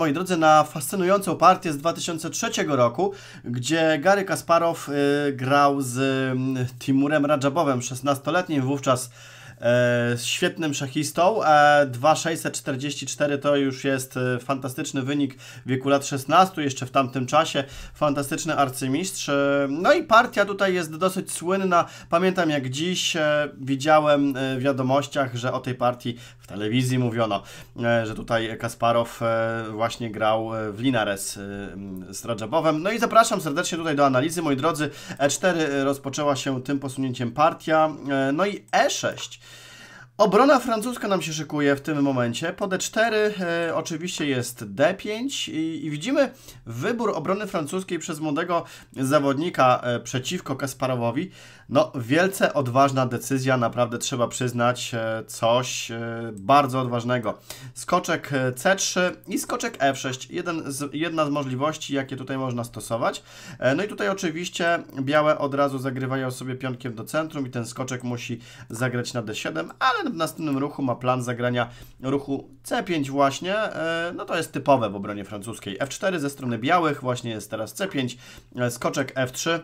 moi drodzy, na fascynującą partię z 2003 roku, gdzie Gary Kasparow y, grał z y, Timurem Rajabowem, 16-letnim wówczas E, świetnym szachistą. 2644 e, to już jest e, fantastyczny wynik wieku lat 16, jeszcze w tamtym czasie. Fantastyczny arcymistrz. no i partia tutaj jest dosyć słynna. Pamiętam jak dziś widziałem w wiadomościach, że o tej partii w telewizji mówiono, że tutaj Kasparow właśnie grał w Linares z Radżabowem. No i zapraszam serdecznie tutaj do analizy, moi drodzy. E4 rozpoczęła się tym posunięciem partia. No i E6 Obrona francuska nam się szykuje w tym momencie. Po D4 e, e, oczywiście jest D5 i, i, widzimy wybór obrony francuskiej przez młodego zawodnika e, przeciwko Kasparowowi. No, wielce odważna decyzja, naprawdę trzeba przyznać e, coś e, bardzo odważnego. Skoczek e, C3 i skoczek F6, jeden z, jedna z możliwości, jakie tutaj można stosować. No i tutaj oczywiście białe od razu zagrywają sobie pionkiem do centrum i ten skoczek musi zagrać na D7, ale w następnym ruchu ma plan zagrania ruchu C5 właśnie. No to jest typowe w obronie francuskiej. F4 ze strony białych, właśnie jest teraz C5, skoczek F3.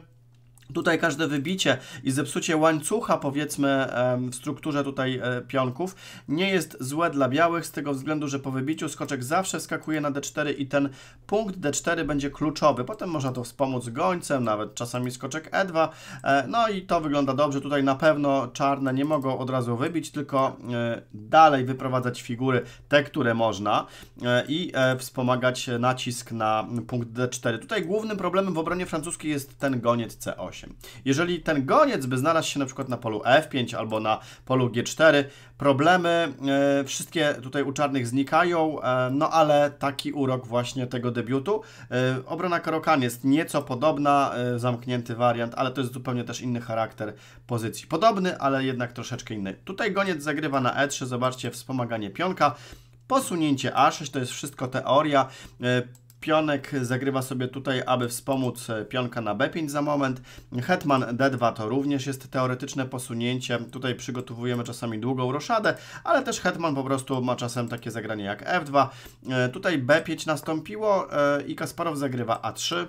Tutaj każde wybicie i zepsucie łańcucha, powiedzmy, w strukturze tutaj e, pionków, nie jest złe dla białych, z tego względu, że po wybiciu skoczek zawsze skakuje na d4 i ten punkt d4 będzie kluczowy. Potem można to wspomóc gońcem, nawet czasami skoczek e2. E, no i to wygląda dobrze. Tutaj na pewno czarne nie mogą od razu wybić, tylko e, dalej wyprowadzać figury, te, które można i wspomagać nacisk na punkt d4. Tutaj głównym problemem w obronie francuskiej jest ten goniec c8. Jeżeli ten goniec by znalazł się na przykład na polu F5 albo na polu G4, problemy e, wszystkie tutaj u czarnych znikają, e, no ale taki urok właśnie tego debiutu. E, obrona karokan jest nieco podobna, zamknięty wariant, ale to jest zupełnie też inny charakter pozycji. Podobny, ale jednak troszeczkę inny. Tutaj goniec zagrywa na E3, zobaczcie, wspomaganie pionka posunięcie A6 to jest wszystko teoria. Pionek zagrywa sobie tutaj, aby wspomóc e, pionka na b5 za moment. Hetman d2 to również jest teoretyczne posunięcie. Tutaj przygotowujemy czasami długą roszadę, ale też hetman po prostu ma czasem takie zagranie jak f2. E, tutaj b5 nastąpiło e, i Kasparow zagrywa a3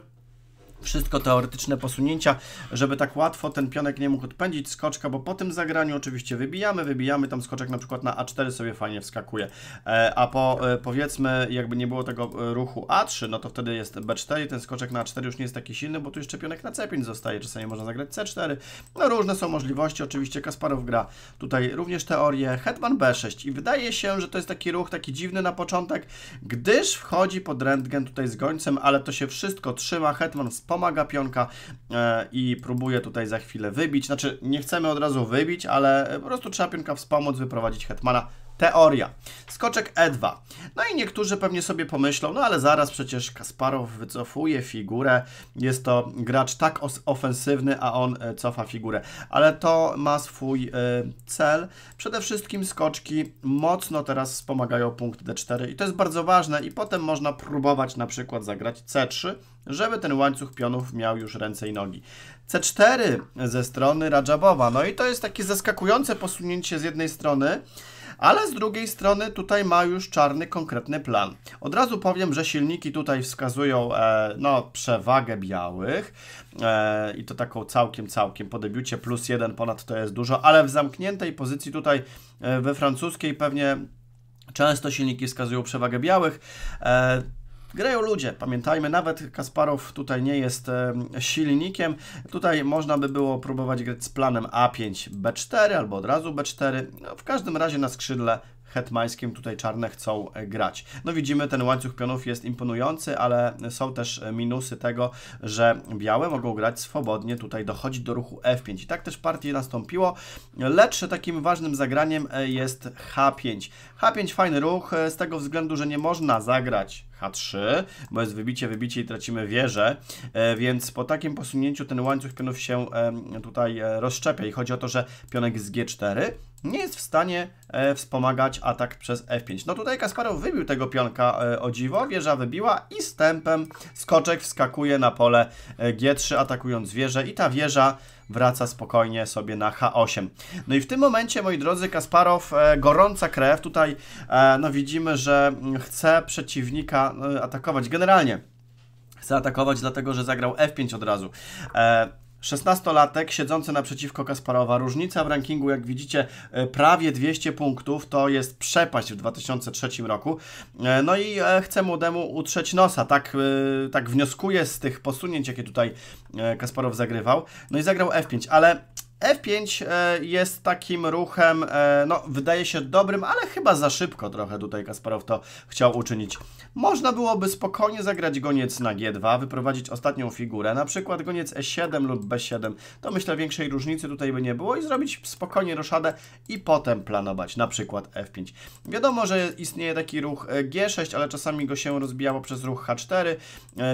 wszystko teoretyczne posunięcia, żeby tak łatwo ten pionek nie mógł odpędzić skoczka, bo po tym zagraniu oczywiście wybijamy, wybijamy, tam skoczek na przykład na A4 sobie fajnie wskakuje, e, a po e, powiedzmy jakby nie było tego e, ruchu A3, no to wtedy jest B4, ten skoczek na A4 już nie jest taki silny, bo tu jeszcze pionek na C5 zostaje, czasami można zagrać C4, no różne są możliwości, oczywiście Kasparow gra tutaj również teorię Hetman B6 i wydaje się, że to jest taki ruch taki dziwny na początek, gdyż wchodzi pod rentgen tutaj z gońcem, ale to się wszystko trzyma, Hetman spada pomaga pionka e, i próbuje tutaj za chwilę wybić. Znaczy, nie chcemy od razu wybić, ale po prostu trzeba pionka wspomóc, wyprowadzić hetmana teoria. Skoczek E2. No i niektórzy pewnie sobie pomyślą, no ale zaraz przecież Kasparow wycofuje figurę, jest to gracz tak ofensywny, a on e, cofa figurę. Ale to ma swój e, cel. Przede wszystkim skoczki mocno teraz wspomagają punkt D4 i to jest bardzo ważne i potem można próbować na przykład zagrać C3, żeby ten łańcuch pionów miał już ręce i nogi. C4 ze strony Rajabowa, no i to jest takie zaskakujące posunięcie z jednej strony, ale z drugiej strony tutaj ma już czarny konkretny plan. Od razu powiem, że silniki tutaj wskazują e, no, przewagę białych e, i to taką całkiem, całkiem po debiucie, plus jeden ponad to jest dużo, ale w zamkniętej pozycji tutaj e, we francuskiej pewnie Często silniki wskazują przewagę białych. E, Grają ludzie, pamiętajmy, nawet Kasparow tutaj nie jest e, silnikiem. Tutaj można by było próbować grać z planem A5, B4 albo od razu B4. No, w każdym razie na skrzydle hetmańskim tutaj czarne chcą e, grać. No widzimy, ten łańcuch pionów jest imponujący, ale są też e, minusy tego, że białe mogą grać swobodnie, tutaj dochodzi do ruchu F5. I tak też partii nastąpiło, lecz takim ważnym zagraniem e, jest H5. H5 fajny ruch, z tego względu, że nie można zagrać H3, bo jest wybicie, wybicie i tracimy wieżę, więc po takim posunięciu ten łańcuch pionów się tutaj rozszczepia i chodzi o to, że pionek z G4 nie jest w stanie e, wspomagać atak przez F5. No tutaj Kasparow wybił tego pionka e, o dziwo, wieża wybiła i z skoczek wskakuje na pole e, G3 atakując wieżę i ta wieża wraca spokojnie sobie na H8. No i w tym momencie, moi drodzy, Kasparow, e, gorąca krew, tutaj e, no widzimy, że mm, chce przeciwnika e, atakować generalnie chce atakować, dlatego że zagrał F5 od razu. E, 16-latek siedzący naprzeciwko Kasparowa. Różnica w rankingu, jak widzicie, e, prawie 200 punktów. To jest przepaść w 2003 roku. E, no i e, chce młodemu utrzeć nosa. Tak, tak wnioskuję z tych posunięć, jakie tutaj Kasparow zagrywał. No i zagrał F5, ale F5 e, jest takim ruchem, e, no wydaje się dobrym, ale chyba za szybko trochę tutaj Kasparow to chciał uczynić. Można byłoby spokojnie zagrać goniec na G2, wyprowadzić ostatnią figurę, na przykład goniec E7 lub B7. To myślę większej różnicy tutaj by nie było i zrobić spokojnie roszadę i potem planować na przykład F5. Wiadomo, że istnieje taki ruch e, G6, ale czasami go się rozbijało przez ruch H4,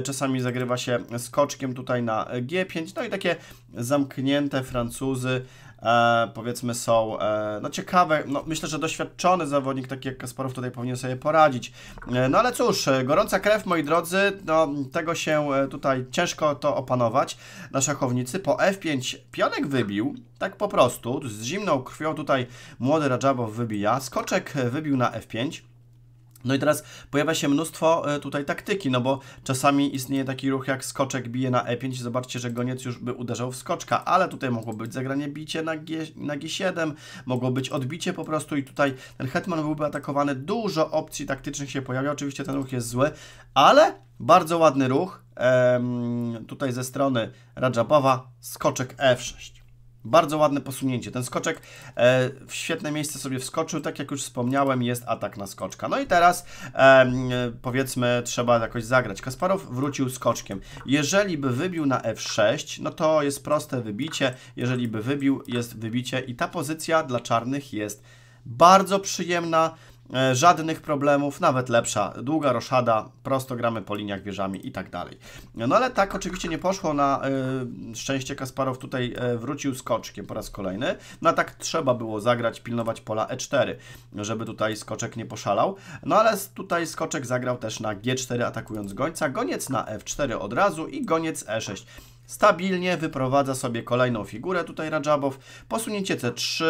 czasami zagrywa się skoczkiem tutaj na G5, no i takie zamknięte Francuzy e, powiedzmy są e, no ciekawe, no myślę, że doświadczony zawodnik taki jak Kasparow tutaj powinien sobie poradzić. E, no ale cóż, e, gorąca krew moi drodzy, no tego się e, tutaj ciężko to opanować na szachownicy. Po F5 pionek wybił, tak po prostu, z zimną krwią tutaj młody Rajabow wybija, skoczek wybił na F5. No i teraz pojawia się mnóstwo e, tutaj taktyki, no bo czasami istnieje taki ruch jak skoczek bije na e5, zobaczcie, że goniec już by uderzał w skoczka, ale tutaj mogło być zagranie bicie na, G, na g7, mogło być odbicie po prostu i tutaj ten hetman byłby atakowany, dużo opcji taktycznych się pojawia, oczywiście ten ruch jest zły, ale bardzo ładny ruch em, tutaj ze strony Rajabawa, skoczek f6. E bardzo ładne posunięcie. Ten skoczek e, w świetne miejsce sobie wskoczył. Tak jak już wspomniałem, jest atak na skoczka. No i teraz e, powiedzmy trzeba jakoś zagrać. Kasparow wrócił skoczkiem. Jeżeli by wybił na f6, no to jest proste wybicie. Jeżeli by wybił, jest wybicie i ta pozycja dla czarnych jest bardzo przyjemna. E, żadnych problemów, nawet lepsza, długa roszada, prosto gramy po liniach wieżami i tak dalej. No ale tak oczywiście nie poszło na y, szczęście Kasparow tutaj e, wrócił skoczkiem po raz kolejny, no a tak trzeba było zagrać, pilnować pola E4, żeby tutaj skoczek nie poszalał, no ale tutaj skoczek zagrał też na G4 atakując gońca, goniec na F4 od razu i goniec E6. Stabilnie wyprowadza sobie kolejną figurę tutaj Radżabow, posunięcie C3,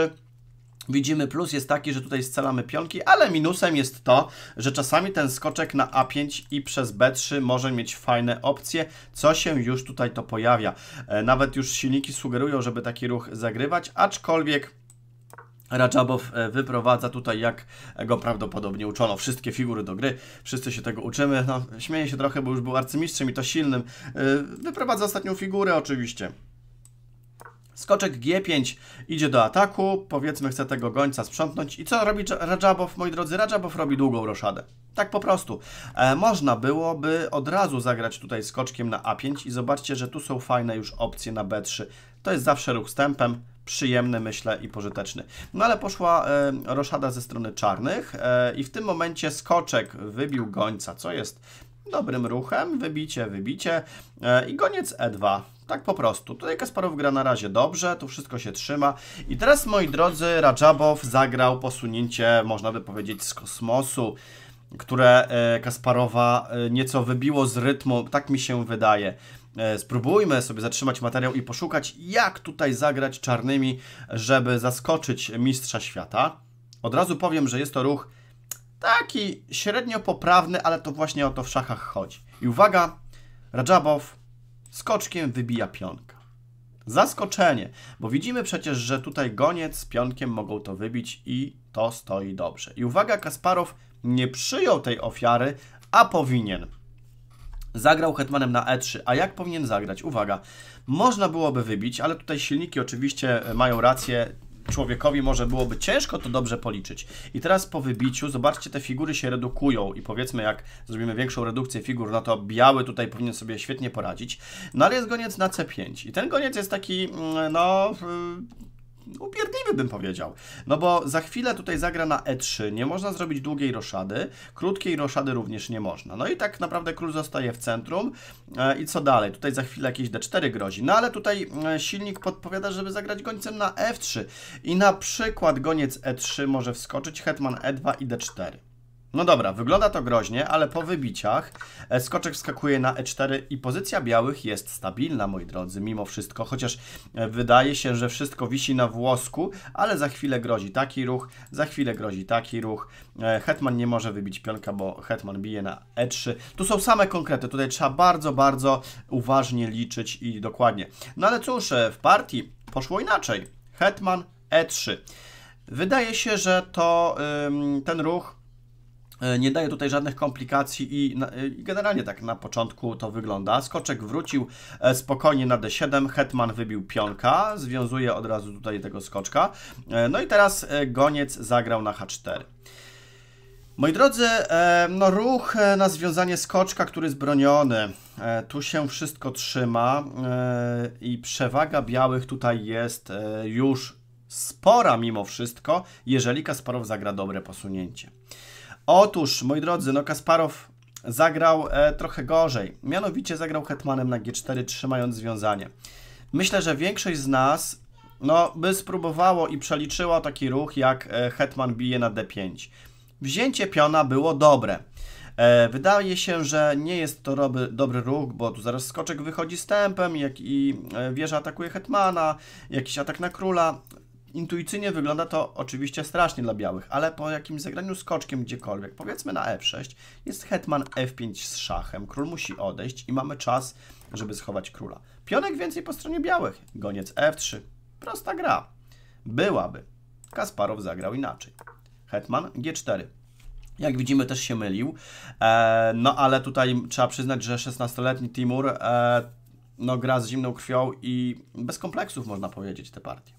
Widzimy plus jest taki, że tutaj scalamy pionki, ale minusem jest to, że czasami ten skoczek na A5 i przez B3 może mieć fajne opcje, co się już tutaj to pojawia. E, nawet już silniki sugerują, żeby taki ruch zagrywać, aczkolwiek Rajabow e, wyprowadza tutaj, jak go prawdopodobnie uczono, wszystkie figury do gry. Wszyscy się tego uczymy. No, śmieję się trochę, bo już był arcymistrzem i to silnym. E, wyprowadza ostatnią figurę oczywiście. Skoczek G5 idzie do ataku, powiedzmy chce tego gońca sprzątnąć. I co robi Rajabow, moi drodzy? Rajabow robi długą roszadę. Tak po prostu. E, można byłoby od razu zagrać tutaj skoczkiem na A5 i zobaczcie, że tu są fajne już opcje na B3. To jest zawsze ruch stępem, przyjemny, myślę, i pożyteczny. No ale poszła e, roszada ze strony czarnych e, i w tym momencie skoczek wybił gońca, co jest dobrym ruchem. Wybicie, wybicie e, i goniec E2. Tak po prostu. Tutaj Kasparow gra na razie dobrze, tu wszystko się trzyma. I teraz, moi drodzy, Rajabow zagrał posunięcie, można by powiedzieć, z kosmosu, które e, Kasparowa e, nieco wybiło z rytmu, tak mi się wydaje. E, spróbujmy sobie zatrzymać materiał i poszukać, jak tutaj zagrać czarnymi, żeby zaskoczyć mistrza świata. Od razu powiem, że jest to ruch taki średnio poprawny, ale to właśnie o to w szachach chodzi. I uwaga, Rajabow Skoczkiem wybija pionka. Zaskoczenie, bo widzimy przecież, że tutaj goniec z pionkiem mogą to wybić i to stoi dobrze. I uwaga, Kasparow nie przyjął tej ofiary, a powinien. Zagrał hetmanem na e3, a jak powinien zagrać? Uwaga, można byłoby wybić, ale tutaj silniki oczywiście mają rację, człowiekowi może byłoby ciężko to dobrze policzyć. I teraz po wybiciu, zobaczcie, te figury się redukują i powiedzmy, jak zrobimy większą redukcję figur, no to biały tutaj powinien sobie świetnie poradzić. No ale jest goniec na C5 i ten goniec jest taki, mm, no... Yy upierdliwy bym powiedział. No bo za chwilę tutaj zagra na E3, nie można zrobić długiej roszady, krótkiej roszady również nie można. No i tak naprawdę król zostaje w centrum e, i co dalej? Tutaj za chwilę jakieś D4 grozi. No ale tutaj e, silnik podpowiada, żeby zagrać gońcem na F3 e i na przykład goniec E3 może wskoczyć, hetman E2 i D4. No dobra, wygląda to groźnie, ale po wybiciach e, skoczek wskakuje na e4 i pozycja białych jest stabilna, moi drodzy, mimo wszystko. Chociaż e, wydaje się, że wszystko wisi na włosku, ale za chwilę grozi taki ruch, za chwilę grozi taki ruch. E, Hetman nie może wybić pionka, bo Hetman bije na e3. Tu są same konkrety, tutaj trzeba bardzo, bardzo uważnie liczyć i dokładnie. No ale cóż, w partii poszło inaczej. Hetman e3. Wydaje się, że to ten ruch E, nie daje tutaj żadnych komplikacji e, i, generalnie tak na początku to wygląda. Skoczek wrócił e, spokojnie na d7, hetman wybił pionka, związuje od razu tutaj tego skoczka. No i teraz goniec zagrał na h4. Moi drodzy, no ruch na związanie skoczka, który jest broniony. Tu się wszystko trzyma i przewaga białych tutaj jest już spora mimo wszystko, jeżeli Kasparow zagra dobre posunięcie. Otóż, moi drodzy, no Kasparow zagrał e, trochę gorzej. Mianowicie zagrał hetmanem na g4, trzymając związanie. Myślę, że większość z nas no, by spróbowało i przeliczyło taki ruch, jak e, hetman bije na d5. Wzięcie piona było dobre. E, wydaje się, że nie jest to roby, dobry ruch, bo tu zaraz skoczek wychodzi z tempem jak i e, wieża atakuje hetmana, jakiś atak na króla. Intuicyjnie wygląda to oczywiście strasznie dla białych, ale po jakimś zagraniu skoczkiem gdziekolwiek, powiedzmy na e6, jest hetman f5 z szachem, król musi odejść i mamy czas, żeby schować króla. Pionek więcej po stronie białych, goniec f3. Prosta gra. Byłaby. Kasparow zagrał inaczej. Hetman g4. Jak widzimy też się mylił, e, no ale tutaj trzeba przyznać, że 16-letni Timur e, no, gra z zimną krwią i bez kompleksów można powiedzieć tę partię.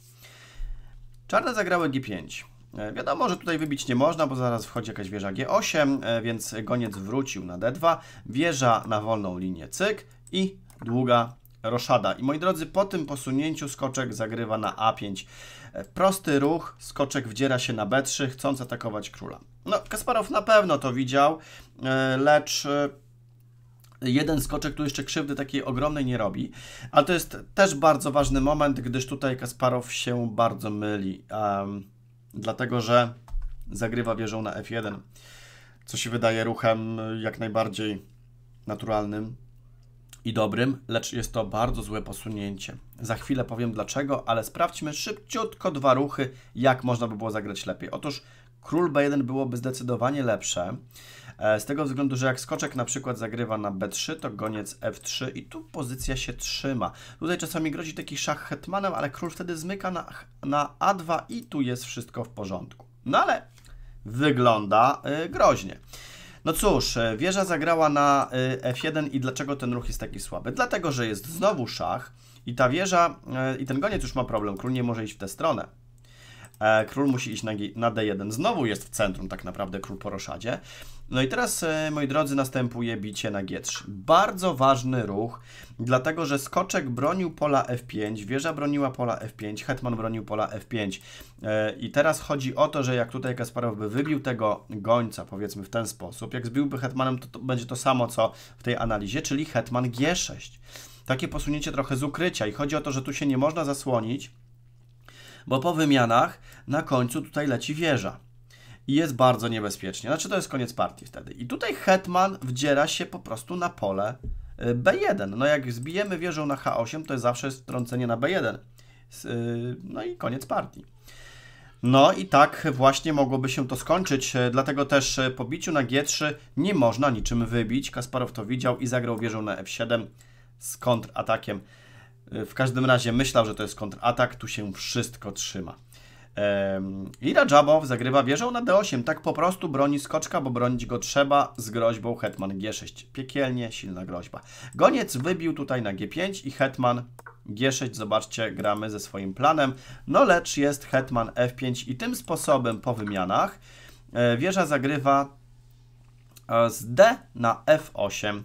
Czarne zagrały G5. E, wiadomo, że tutaj wybić nie można, bo zaraz wchodzi jakaś wieża G8, e, więc goniec wrócił na D2, wieża na wolną linię cyk i długa roszada. I moi drodzy, po tym posunięciu skoczek zagrywa na A5. E, prosty ruch, skoczek wdziera się na B3, chcąc atakować króla. No, Kasparow na pewno to widział, lecz jeden skoczek tu jeszcze krzywdy takiej ogromnej nie robi, ale to jest też bardzo ważny moment, gdyż tutaj Kasparow się bardzo myli, um, dlatego że zagrywa wieżą na F1, co się wydaje ruchem y, jak najbardziej naturalnym i dobrym, lecz jest to bardzo złe posunięcie. Za chwilę powiem dlaczego, ale sprawdźmy szybciutko dwa ruchy, jak można by było zagrać lepiej. Otóż król B1 byłoby zdecydowanie lepsze, E, z tego względu, że jak skoczek na przykład zagrywa na B3, to goniec F3 i tu pozycja się trzyma. Tutaj czasami grozi taki szach hetmanem, ale król wtedy zmyka na, na A2 i tu jest wszystko w porządku. No ale wygląda y, groźnie. No cóż, e, wieża zagrała na y, F1 i dlaczego ten ruch jest taki słaby? Dlatego, że jest znowu szach i ta wieża, y, i ten goniec już ma problem, król nie może iść w tę stronę. E, król musi iść na, D1. Znowu jest w centrum tak naprawdę król po roszadzie. No i teraz, e, moi drodzy, następuje bicie na G3. Bardzo ważny ruch, dlatego że skoczek bronił pola F5, wieża broniła pola F5, hetman bronił pola F5. E, I teraz chodzi o to, że jak tutaj Kasparow by wybił tego gońca, powiedzmy w ten sposób, jak zbiłby hetmanem, to, to będzie to samo, co w tej analizie, czyli hetman G6. Takie posunięcie trochę z ukrycia i chodzi o to, że tu się nie można zasłonić, bo po wymianach na końcu tutaj leci wieża. I jest bardzo niebezpiecznie. Znaczy to jest koniec partii wtedy. I tutaj hetman wdziera się po prostu na pole y, B1. No jak zbijemy wieżą na H8, to jest zawsze strącenie na B1. Y, no i koniec partii. No i tak właśnie mogłoby się to skończyć, e, dlatego też e, po biciu na G3 nie można niczym wybić. Kasparow to widział i zagrał wieżą na F7 z kontratakiem. Y, w każdym razie myślał, że to jest kontratak, tu się wszystko trzyma. Ira Dżabow zagrywa wieżą na D8, tak po prostu broni skoczka, bo bronić go trzeba z groźbą Hetman G6. Piekielnie silna groźba. Goniec wybił tutaj na G5 i Hetman G6, zobaczcie, gramy ze swoim planem. No lecz jest Hetman F5 i tym sposobem po wymianach e, wieża zagrywa e, z D na F8.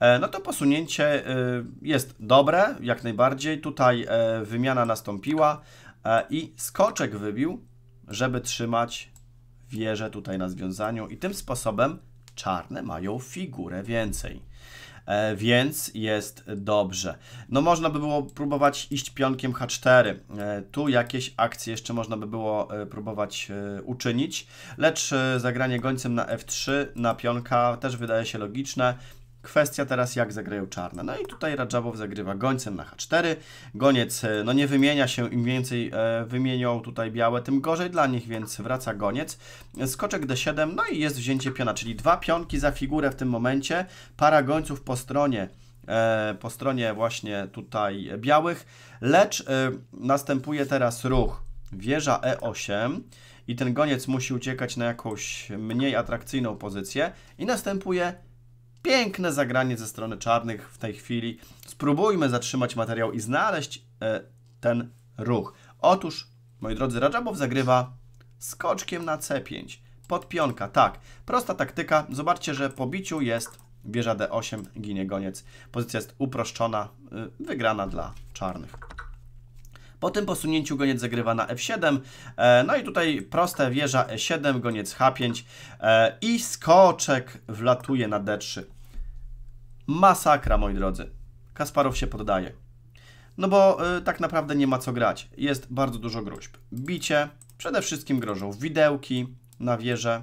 E, no to posunięcie e, jest dobre, jak najbardziej. Tutaj e, wymiana nastąpiła i skoczek wybił, żeby trzymać wieżę tutaj na związaniu i tym sposobem czarne mają figurę więcej. Więc jest dobrze. No można by było próbować iść pionkiem H4. Tu jakieś akcje jeszcze można by było próbować uczynić, lecz zagranie gońcem na F3 na pionka też wydaje się logiczne Kwestia teraz, jak zagrają czarne. No i tutaj Radżabow zagrywa gońcem na H4. Goniec, e, no nie wymienia się, im więcej e, wymienią tutaj białe, tym gorzej dla nich, więc wraca goniec. Skoczek D7, no i jest wzięcie piona, czyli dwa pionki za figurę w tym momencie. Para gońców po stronie e, po stronie właśnie tutaj białych, lecz następuje teraz ruch wieża E8 i ten goniec musi uciekać na jakąś mniej atrakcyjną pozycję i następuje Piękne zagranie ze strony czarnych w tej chwili. Spróbujmy zatrzymać materiał i znaleźć e, ten ruch. Otóż, moi drodzy, Rajabow zagrywa skoczkiem na C5. Podpionka, tak. Prosta taktyka. Zobaczcie, że po biciu jest wieża D8, ginie goniec. Pozycja jest uproszczona, e, wygrana dla czarnych. Po tym posunięciu goniec zagrywa na f7. E, no i tutaj proste wieża e7, goniec h5 e, i skoczek wlatuje na d3. Masakra, moi drodzy. Kasparow się poddaje. No bo y, tak naprawdę nie ma co grać. Jest bardzo dużo gruźb. Bicie, przede wszystkim grożą widełki na wieżę.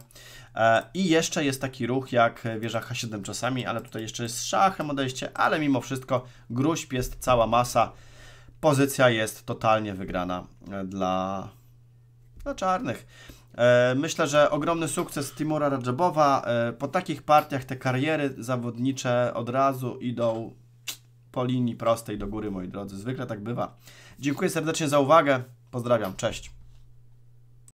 I jeszcze jest taki ruch jak wieża H7 czasami, ale tutaj jeszcze jest szachem odejście, ale mimo wszystko gruźb jest cała masa pozycja jest totalnie wygrana e, dla, dla czarnych. E, myślę, że ogromny sukces Timura Radżabowa. E, po takich partiach te kariery zawodnicze od razu idą po linii prostej do góry, moi drodzy. Zwykle tak bywa. Dziękuję serdecznie za uwagę. Pozdrawiam. Cześć.